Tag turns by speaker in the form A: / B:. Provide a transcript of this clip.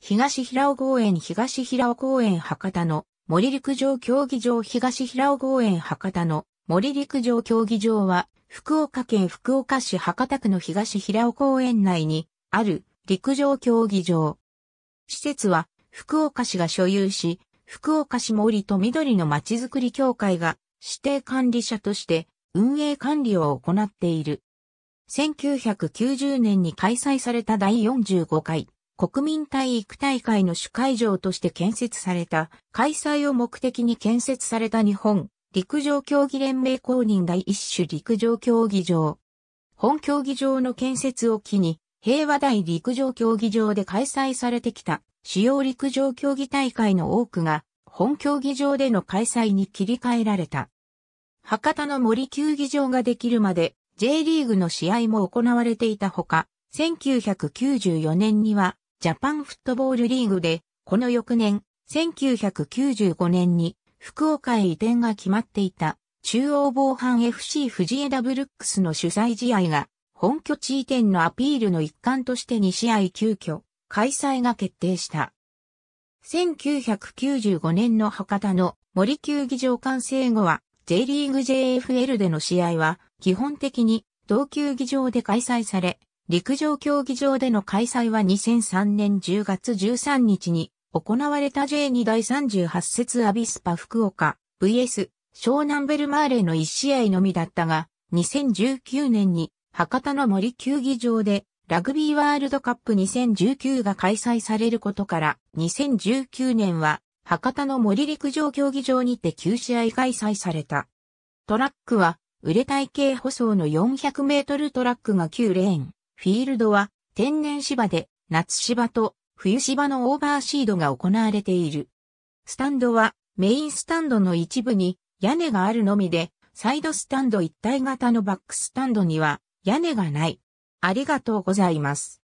A: 東平尾公園東平尾公園博多の森陸上競技場東平尾公園博多の森陸上競技場は福岡県福岡市博多区の東平尾公園内にある陸上競技場。施設は福岡市が所有し、福岡市森と緑のまちづくり協会が指定管理者として運営管理を行っている。1990年に開催された第45回国民体育大会の主会場として建設された、開催を目的に建設された日本陸上競技連盟公認第一種陸上競技場。本競技場の建設を機に、平和大陸上競技場で開催されてきた主要陸上競技大会の多くが、本競技場での開催に切り替えられた。博多の森球技場ができるまで J リーグの試合も行われていたほか、1994年にはジャパンフットボールリーグで、この翌年、1995年に福岡へ移転が決まっていた中央防犯 FC 藤枝ブルックスの主催試合が本拠地移転のアピールの一環として2試合急遽開催が決定した。1995年の博多の森球技場完成後は J リーグ JFL での試合は基本的に同球技場で開催され、陸上競技場での開催は2003年10月13日に行われた J2 第38節アビスパ福岡 VS 湘南ベルマーレの1試合のみだったが、2019年に博多の森球技場でラグビーワールドカップ2019が開催されることから、2019年は博多の森陸上競技場にて9試合開催された。トラックは、売れ体系舗装の400メートルトラックが9レーン。フィールドは天然芝で夏芝と冬芝のオーバーシードが行われている。スタンドはメインスタンドの一部に屋根があるのみで、サイドスタンド一体型のバックスタンドには屋根がない。ありがとうございます。